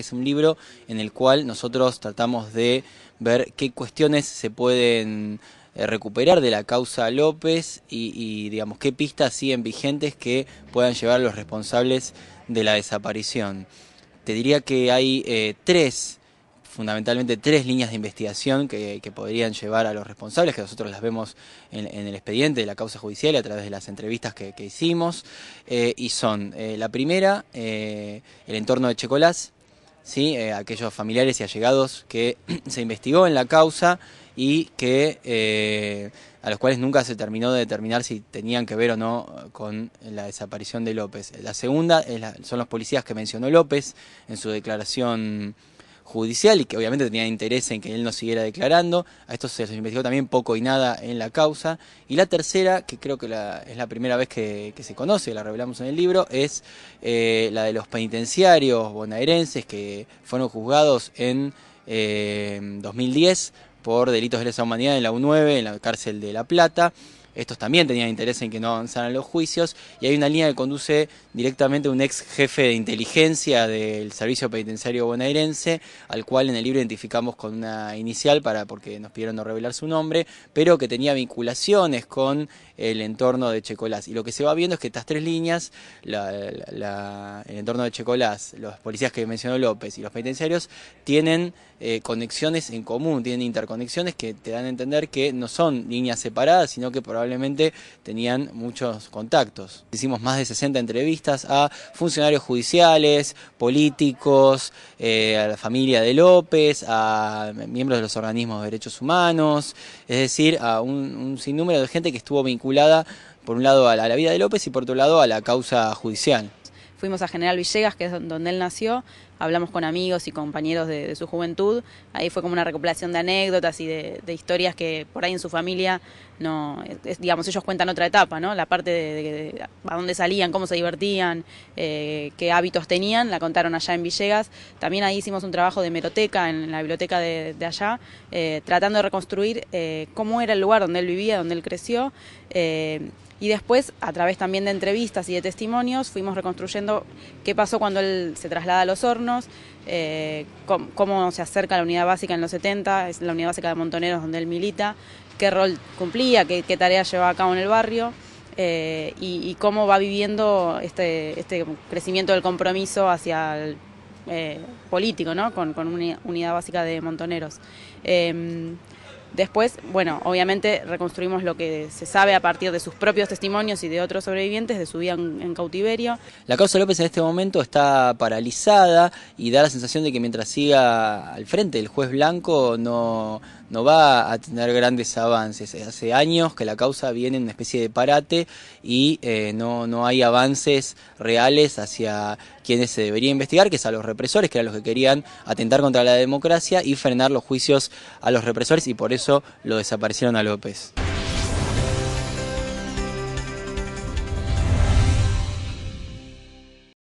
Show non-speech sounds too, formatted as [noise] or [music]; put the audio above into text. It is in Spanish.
es un libro en el cual nosotros tratamos de ver qué cuestiones se pueden eh, recuperar de la causa López y, digamos qué pistas siguen vigentes que puedan llevar a los responsables de la desaparición. Te diría que hay eh, tres, fundamentalmente tres líneas de investigación que, podrían llevar a los responsables, que nosotros las vemos en, el expediente de la causa judicial a través de las entrevistas que, hicimos, eh, y son la primera, el entorno de Checolás, ¿sí? Eh, aquellos familiares y allegados que [clears throat] se investigó en la causa y que eh, a los cuales nunca se terminó de determinar si tenían que ver o no con la desaparición de López. La segunda son los policías que mencionó López en su declaración judicial y que obviamente tenía interés en que él no siguiera declarando. A esto se les investigó también poco y nada en la causa. Y la tercera, que creo que la, es la primera vez que, se conoce, la revelamos en el libro, es eh, la de los penitenciarios bonaerenses que fueron juzgados en 2010 eh, por delitos de lesa humanidad en la U9, en la cárcel de La Plata estos también tenían interés en que no avanzaran los juicios, y hay una línea que conduce directamente a un ex jefe de inteligencia del servicio penitenciario bonaerense, al cual en el libro identificamos con una inicial para porque nos pidieron no revelar su nombre, pero que tenía vinculaciones con el entorno de Checolás. Y lo que se va viendo es que estas tres líneas, el entorno de Checolás, los policías que mencionó López y los penitenciarios, tienen eh, conexiones en común, tienen interconexiones que te dan a entender que no son líneas separadas, sino que probablemente tenían muchos contactos. Hicimos más de 60 entrevistas a funcionarios judiciales, políticos, eh, a la familia de López, a miembros de los organismos de derechos humanos, es decir, a un, sinnúmero de gente que estuvo vinculada por un lado a la vida de López y por otro lado a la causa judicial fuimos a General Villegas, que es donde él nació, hablamos con amigos y compañeros de, su juventud. Ahí fue como una recopilación de anécdotas y de, historias que por ahí en su familia, no digamos, ellos cuentan otra etapa, ¿no? La parte de, a dónde salían, cómo se divertían, eh, qué hábitos tenían, la contaron allá en Villegas. También ahí hicimos un trabajo de meroteca en la biblioteca de, allá, eh, tratando de reconstruir eh, cómo era el lugar donde él vivía, donde él creció. Y después, a través también de entrevistas y de testimonios, fuimos reconstruyendo qué pasó cuando él se traslada a los hornos eh, cómo, se acerca la unidad básica en los 70, es la unidad básica de Montoneros donde él milita, qué rol cumplía, qué, tarea llevaba a cabo en el barrio. Eh, y, cómo va viviendo este, este, crecimiento del compromiso hacia el eh, político, Con, una unidad básica de montoneros. Em, Después, bueno, obviamente reconstruimos lo que se sabe a partir de sus propios testimonios y de otros sobrevivientes de su vida en, cautiverio. La causa López en este momento está paralizada y da la sensación de que mientras siga al frente el juez blanco no, no va a tener grandes avances. Hace años que la causa viene en una especie de parate y eh, no, no hay avances reales hacia quienes se debería investigar, que es a los represores, que eran los que querían atentar contra la democracia y frenar los juicios a los represores y por eso lo desaparecieron a López.